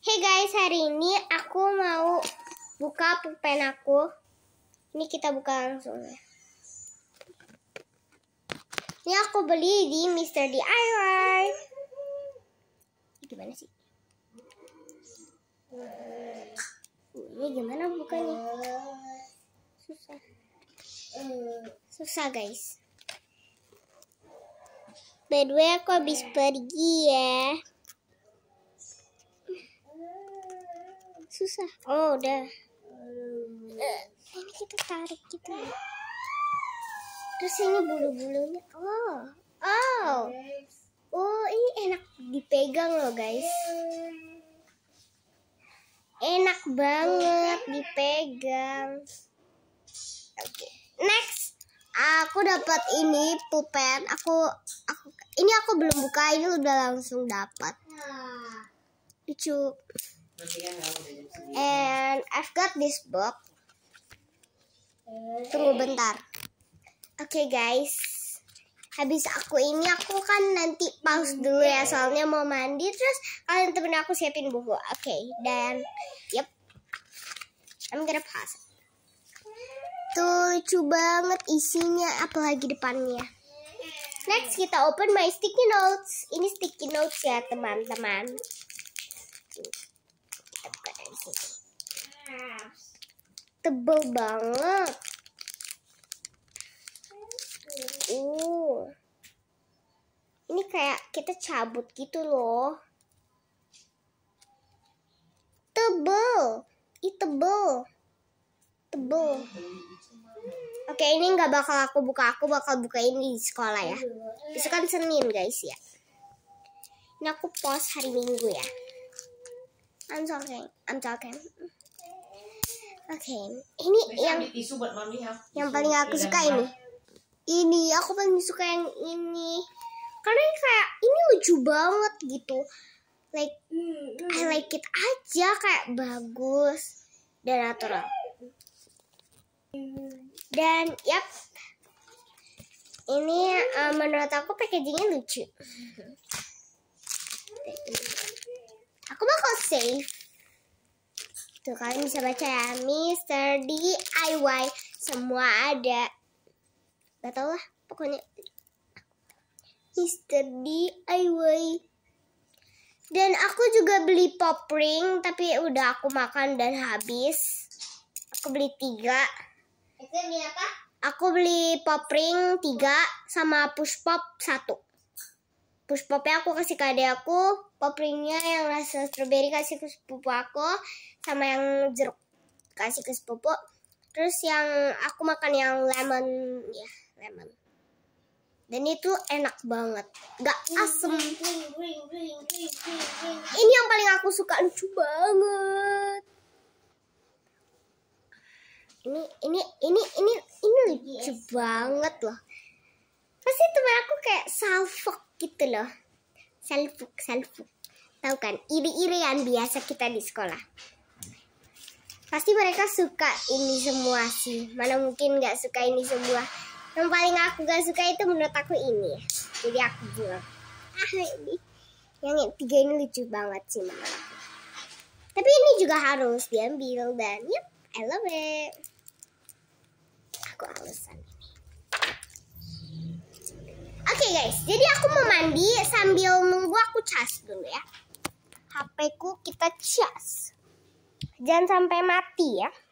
Hey guys, hari ini aku mau buka pulpen aku. Ini kita buka langsung ya. Ini aku beli di Mr. DIY. Gimana sih? Ini gimana bukanya? Susah. Susah guys. By the way, aku habis pergi ya. susah oh udah hmm. ini kita tarik gitu ya. terus ini bulu-bulunya oh oh oh ini enak dipegang loh guys enak banget dipegang oke okay. next aku dapat ini pupen. aku aku ini aku belum buka ini udah langsung dapat lucu Kan And I've got this book. Tunggu bentar. Oke okay, guys. Habis aku ini aku kan nanti pause dulu ya soalnya mau mandi terus kalian temen aku siapin buku. Oke, okay, dan yep. I'm gonna pause. Tuh lucu banget isinya apalagi depannya. Next kita open my sticky notes. Ini sticky notes ya teman-teman. Tebel banget. Uh. Ini kayak kita cabut gitu loh. Tebel. itu tebel. Tebel. Oke, ini nggak bakal aku buka. Aku bakal buka ini di sekolah ya. Besok kan Senin, guys ya. Ini aku post hari Minggu ya. I'm talking. I'm talking. Oke, okay. ini Bisa yang buat mami ya. Yang paling aku suka ini. Ini aku paling suka yang ini. Karena ini kayak ini lucu banget gitu. Like mm. I hmm. like it aja kayak bagus dan natural. Dan yap. Ini uh, menurut aku packagingnya lucu. Aku bakal save Tuh gitu kalian bisa baca ya Mister DIY semua ada. Gak tau lah pokoknya Mister DIY. Dan aku juga beli pop ring tapi udah aku makan dan habis. Aku beli tiga. Itu beli apa? Aku beli pop ring tiga sama push pop satu push pop aku kasih ke adik aku pop ringnya yang rasa strawberry kasih ke sepupu aku sama yang jeruk kasih ke sepupu terus yang aku makan yang lemon ya lemon dan itu enak banget gak asem ini yang paling aku suka lucu banget ini ini ini ini ini lucu yes. banget loh pasti temen aku kayak salfok gitu loh selfuk selfuk tahu kan iri yang biasa kita di sekolah pasti mereka suka ini semua sih mana mungkin nggak suka ini semua yang paling aku gak suka itu menurut aku ini jadi aku buang ah ini yang tiga ini lucu banget sih menurut tapi ini juga harus diambil dan yep I love it aku alasan ini Oke okay guys, jadi aku mau mandi sambil nunggu aku cas dulu ya. HP ku kita cas. Jangan sampai mati ya.